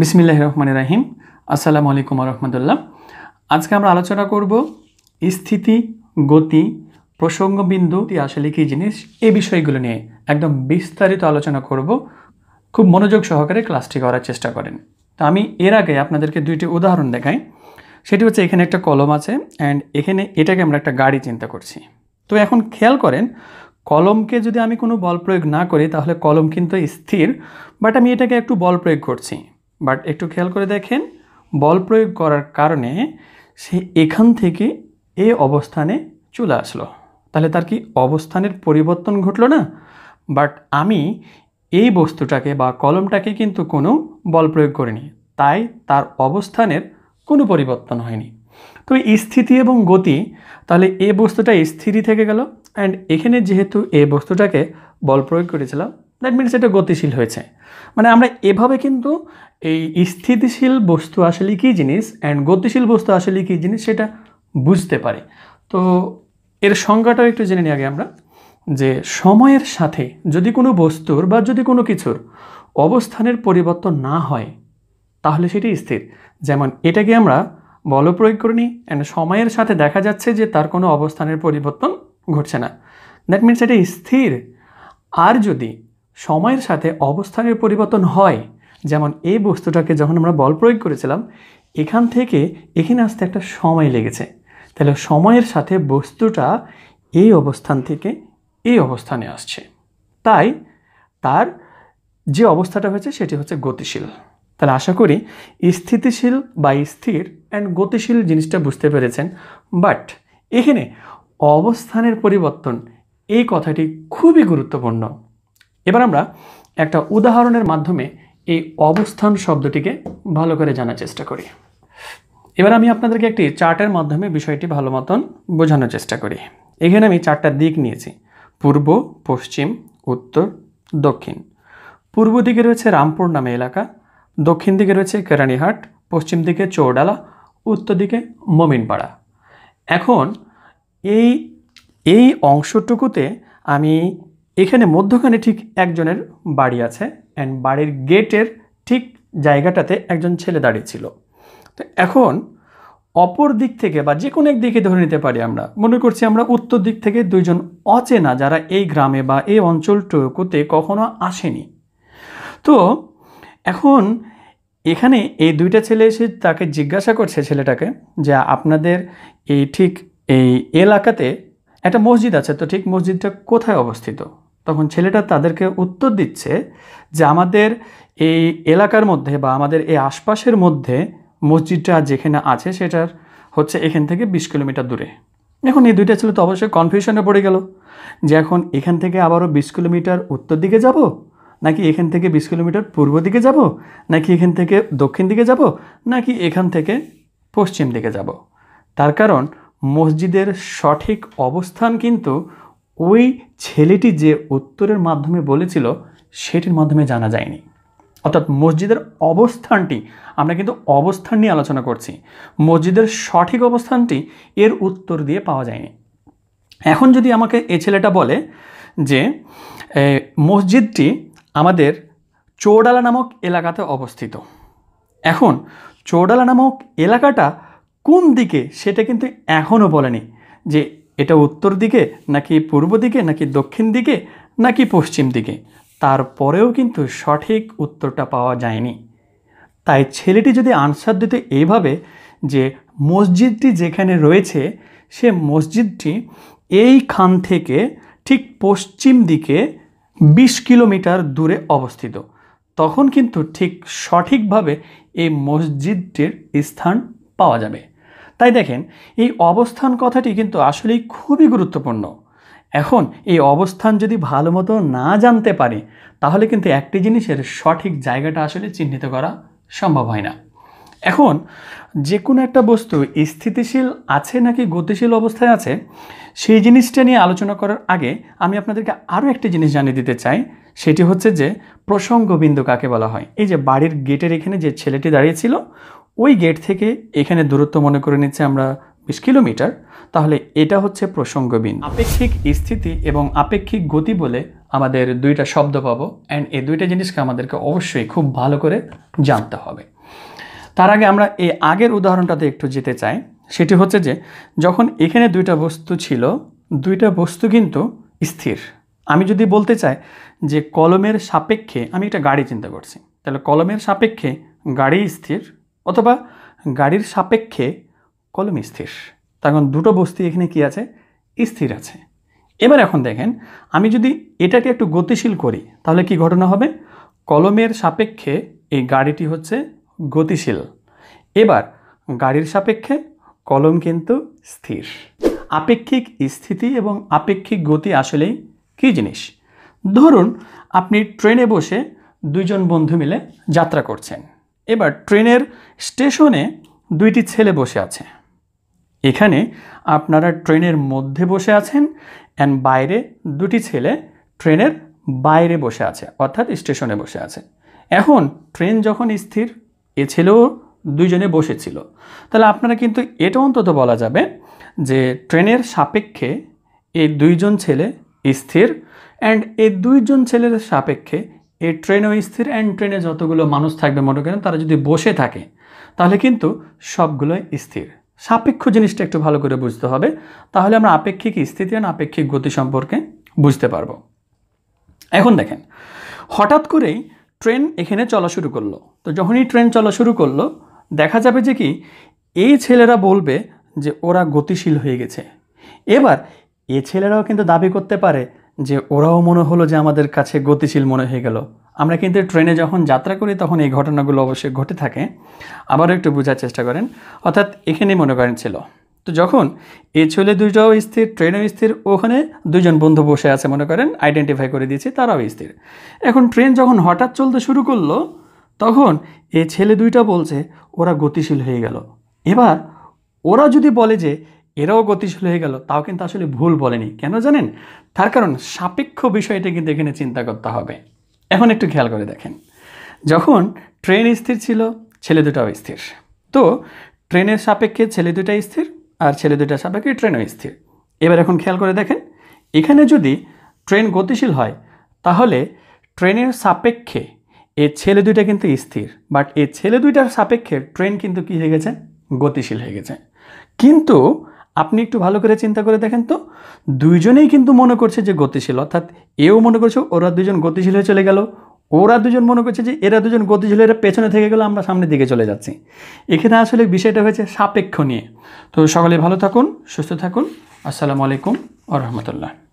বিসমিল্লাহ রহমান রাহিম আসসালামু আলাইকুম রহমতুল্লাহ আজকে আমরা আলোচনা করব স্থিতি গতি প্রসঙ্গবিন্দু আসলে কী জিনিস এই বিষয়গুলো নিয়ে একদম বিস্তারিত আলোচনা করব খুব মনোযোগ সহকারে ক্লাসটি করার চেষ্টা করেন তো আমি এর আগে আপনাদেরকে দুইটি উদাহরণ দেখাই সেটি হচ্ছে এখানে একটা কলম আছে অ্যান্ড এখানে এটাকে আমরা একটা গাড়ি চিন্তা করছি তো এখন খেয়াল করেন কলমকে যদি আমি কোনো বল প্রয়োগ না করি তাহলে কলম কিন্তু স্থির বাট আমি এটাকে একটু বল প্রয়োগ করছি বাট একটু খেয়াল করে দেখেন বল প্রয়োগ করার কারণে সে এখান থেকে এ অবস্থানে চলে আসলো তাহলে তার কি অবস্থানের পরিবর্তন ঘটলো না বাট আমি এই বস্তুটাকে বা কলমটাকে কিন্তু কোনো বল প্রয়োগ করিনি তাই তার অবস্থানের কোনো পরিবর্তন হয়নি তো স্থিতি এবং গতি তাহলে এ বস্তুটা স্থিতি থেকে গেল অ্যান্ড এখানে যেহেতু এ বস্তুটাকে বল প্রয়োগ করেছিলাম দ্যাট মিনস এটা গতিশীল হয়েছে মানে আমরা এভাবে কিন্তু এই স্থিতিশীল বস্তু আসলে কী জিনিস অ্যান্ড গতিশীল বস্তু আসলে কী জিনিস সেটা বুঝতে পারি তো এর সংজ্ঞাটাও একটু জেনে নিই আগে আমরা যে সময়ের সাথে যদি কোনো বস্তুর বা যদি কোনো কিছুর অবস্থানের পরিবর্তন না হয় তাহলে সেটি স্থির যেমন এটাকে আমরা বল প্রয়োগ করে নিই অ্যান্ড সময়ের সাথে দেখা যাচ্ছে যে তার কোনো অবস্থানের পরিবর্তন ঘটছে না দ্যাট মিনস এটা স্থির আর যদি সময়ের সাথে অবস্থানের পরিবর্তন হয় যেমন এই বস্তুটাকে যখন আমরা বল প্রয়োগ করেছিলাম এখান থেকে এখানে আসতে একটা সময় লেগেছে তাহলে সময়ের সাথে বস্তুটা এই অবস্থান থেকে এই অবস্থানে আসছে তাই তার যে অবস্থাটা হয়েছে সেটি হচ্ছে গতিশীল তাহলে আশা করি স্থিতিশীল বা স্থির অ্যান্ড গতিশীল জিনিসটা বুঝতে পেরেছেন বাট এখানে অবস্থানের পরিবর্তন এই কথাটি খুবই গুরুত্বপূর্ণ এবার আমরা একটা উদাহরণের মাধ্যমে এই অবস্থান শব্দটিকে ভালো করে জানার চেষ্টা করি এবার আমি আপনাদেরকে একটি চার্টের মাধ্যমে বিষয়টি ভালো মতন বোঝানোর চেষ্টা করি এখানে আমি চারটা দিক নিয়েছি পূর্ব পশ্চিম উত্তর দক্ষিণ পূর্ব দিকে রয়েছে রামপুর নামে এলাকা দক্ষিণ দিকে রয়েছে কেরানীহাট পশ্চিম দিকে চৌডালা উত্তর দিকে মমিনপাড়া এখন এই এই অংশটুকুতে আমি এখানে মধ্যখানে ঠিক একজনের বাড়ি আছে অ্যান্ড বাড়ির গেটের ঠিক জায়গাটাতে একজন ছেলে দাঁড়িয়ে ছিল তো এখন অপর দিক থেকে বা যে কোনো এক দিকে ধরে নিতে পারি আমরা মনে করছি আমরা উত্তর দিক থেকে দুইজন অচেনা যারা এই গ্রামে বা এই অঞ্চলটুকুতে কখনো আসেনি তো এখন এখানে এই দুইটা ছেলে এসে তাকে জিজ্ঞাসা করছে ছেলেটাকে যে আপনাদের এই ঠিক এই এলাকাতে একটা মসজিদ আছে তো ঠিক মসজিদটা কোথায় অবস্থিত তখন ছেলেটা তাদেরকে উত্তর দিচ্ছে যে আমাদের এই এলাকার মধ্যে বা আমাদের এই আশপাশের মধ্যে মসজিদটা যেখানে আছে সেটার হচ্ছে এখান থেকে বিশ কিলোমিটার দূরে এখন এই দুইটা ছেলে তো অবশ্যই কনফিউশনে পড়ে গেল যে এখন এখান থেকে আবারও বিশ কিলোমিটার উত্তর দিকে যাব নাকি এখান থেকে বিশ কিলোমিটার পূর্ব দিকে যাব নাকি এখান থেকে দক্ষিণ দিকে যাব নাকি এখান থেকে পশ্চিম দিকে যাব তার কারণ মসজিদের সঠিক অবস্থান কিন্তু ওই ছেলেটি যে উত্তরের মাধ্যমে বলেছিল সেটির মাধ্যমে জানা যায়নি অর্থাৎ মসজিদের অবস্থানটি আমরা কিন্তু অবস্থান নিয়ে আলোচনা করছি মসজিদের সঠিক অবস্থানটি এর উত্তর দিয়ে পাওয়া যায়নি এখন যদি আমাকে এ ছেলেটা বলে যে মসজিদটি আমাদের চৌডালা নামক এলাকাতে অবস্থিত এখন চৌডালা নামক এলাকাটা কোন দিকে সেটা কিন্তু এখনও বলেনি যে এটা উত্তর দিকে নাকি পূর্ব দিকে নাকি দক্ষিণ দিকে নাকি পশ্চিম দিকে তারপরেও কিন্তু সঠিক উত্তরটা পাওয়া যায়নি তাই ছেলেটি যদি আনসার দিতে এইভাবে যে মসজিদটি যেখানে রয়েছে সে মসজিদটি এই খান থেকে ঠিক পশ্চিম দিকে ২০ কিলোমিটার দূরে অবস্থিত তখন কিন্তু ঠিক সঠিকভাবে এই মসজিদটির স্থান পাওয়া যাবে তাই দেখেন এই অবস্থান কথাটি কিন্তু আসলেই খুবই গুরুত্বপূর্ণ এখন এই অবস্থান যদি ভালো মতো না জানতে পারি তাহলে কিন্তু একটি জিনিসের সঠিক জায়গাটা আসলে চিহ্নিত করা সম্ভব হয় না এখন যে কোনো একটা বস্তু স্থিতিশীল আছে নাকি গতিশীল অবস্থায় আছে সেই জিনিসটা নিয়ে আলোচনা করার আগে আমি আপনাদেরকে আরও একটি জিনিস জানিয়ে দিতে চাই সেটি হচ্ছে যে প্রসঙ্গ বিন্দু কাকে বলা হয় এই যে বাড়ির গেটের এখানে যে ছেলেটি দাঁড়িয়েছিল ওই গেট থেকে এখানে দূরত্ব মনে করে নিচ্ছে আমরা বিশ কিলোমিটার তাহলে এটা হচ্ছে প্রসঙ্গবিন আপেক্ষিক স্থিতি এবং আপেক্ষিক গতি বলে আমাদের দুইটা শব্দ পাবো অ্যান্ড এই দুইটা জিনিসকে আমাদেরকে অবশ্যই খুব ভালো করে জানতে হবে তার আগে আমরা এই আগের উদাহরণটাতে একটু যেতে চাই সেটি হচ্ছে যে যখন এখানে দুইটা বস্তু ছিল দুইটা বস্তু কিন্তু স্থির আমি যদি বলতে চাই যে কলমের সাপেক্ষে আমি একটা গাড়ি চিন্তা করছি তাহলে কলমের সাপেক্ষে গাড়ি স্থির অথবা গাড়ির সাপেক্ষে কলম স্থির তখন দুটো বস্তি এখানে কি আছে স্থির আছে এবার এখন দেখেন আমি যদি এটাকে একটু গতিশীল করি তাহলে কি ঘটনা হবে কলমের সাপেক্ষে এই গাড়িটি হচ্ছে গতিশীল এবার গাড়ির সাপেক্ষে কলম কিন্তু স্থির আপেক্ষিক স্থিতি এবং আপেক্ষিক গতি আসলেই কী জিনিস ধরুন আপনি ট্রেনে বসে দুইজন বন্ধু মিলে যাত্রা করছেন এবার ট্রেনের স্টেশনে দুইটি ছেলে বসে আছে এখানে আপনারা ট্রেনের মধ্যে বসে আছেন অ্যান্ড বাইরে দুটি ছেলে ট্রেনের বাইরে বসে আছে অর্থাৎ স্টেশনে বসে আছে এখন ট্রেন যখন স্থির এ ছেলেও দুইজনে বসেছিল তাহলে আপনারা কিন্তু এটা অন্তত বলা যাবে যে ট্রেনের সাপেক্ষে এই দুইজন ছেলে স্থির অ্যান্ড এই দুইজন ছেলের সাপেক্ষে এই ট্রেনও স্থির অ্যান্ড ট্রেনে যতগুলো মানুষ থাকবে মনে করেন তারা যদি বসে থাকে তাহলে কিন্তু সবগুলোই স্থির সাপেক্ষ জিনিসটা একটু ভালো করে বুঝতে হবে তাহলে আমরা আপেক্ষিক স্থিতি আর আপেক্ষিক গতি সম্পর্কে বুঝতে পারবো এখন দেখেন হঠাৎ করেই ট্রেন এখানে চলা শুরু করলো তো যখনই ট্রেন চলা শুরু করলো দেখা যাবে যে কি এই ছেলেরা বলবে যে ওরা গতিশীল হয়ে গেছে এবার এ ছেলেরাও কিন্তু দাবি করতে পারে যে ওরাও মনে হলো যে আমাদের কাছে গতিশীল মনে হয়ে গেল আমরা কিন্তু ট্রেনে যখন যাত্রা করি তখন এই ঘটনাগুলো অবশ্যই ঘটে থাকে আবারও একটু বোঝার চেষ্টা করেন অর্থাৎ এখানেই মনে করেন ছিল তো যখন এ ছেলে দুইটাও স্থির ট্রেনও স্থির ওখানে দুজন বন্ধু বসে আছে মনে করেন আইডেন্টিফাই করে দিয়েছি তারাও স্থির এখন ট্রেন যখন হঠাৎ চলতে শুরু করলো তখন এ ছেলে দুইটা বলছে ওরা গতিশীল হয়ে গেল এবার ওরা যদি বলে যে এরাও গতিশীল হয়ে গেল তাও কিন্তু আসলে ভুল বলেনি কেন জানেন তার কারণ সাপেক্ষ বিষয়টা কিন্তু এখানে চিন্তা করতে হবে এখন একটু খেয়াল করে দেখেন যখন ট্রেন স্থির ছিল ছেলে দুটাও স্থির তো ট্রেনের সাপেক্ষে ছেলে দুটা স্থির আর ছেলে দুটার সাপেক্ষে ট্রেনও স্থির এবার এখন খেয়াল করে দেখেন এখানে যদি ট্রেন গতিশীল হয় তাহলে ট্রেনের সাপেক্ষে এ ছেলে দুইটা কিন্তু স্থির বাট এ ছেলে দুইটার সাপেক্ষে ট্রেন কিন্তু কী হয়ে গেছে গতিশীল হয়ে গেছে কিন্তু আপনি একটু ভালো করে চিন্তা করে দেখেন তো দুইজনেই কিন্তু মনে করছে যে গতিশীল অর্থাৎ এও মনে করছে ওরা দুজন গতিশীল হয়ে চলে গেল ওরা দুজন মনে করছে যে এরা দুজন গতিশীল এরা পেছনে থেকে গেলো আমরা সামনের দিকে চলে যাচ্ছি এখানে আসলে বিষয়টা হয়েছে সাপেক্ষ নিয়ে তো সকলে ভালো থাকুন সুস্থ থাকুন আসসালামু আলাইকুম আ রহমতুল্লাহ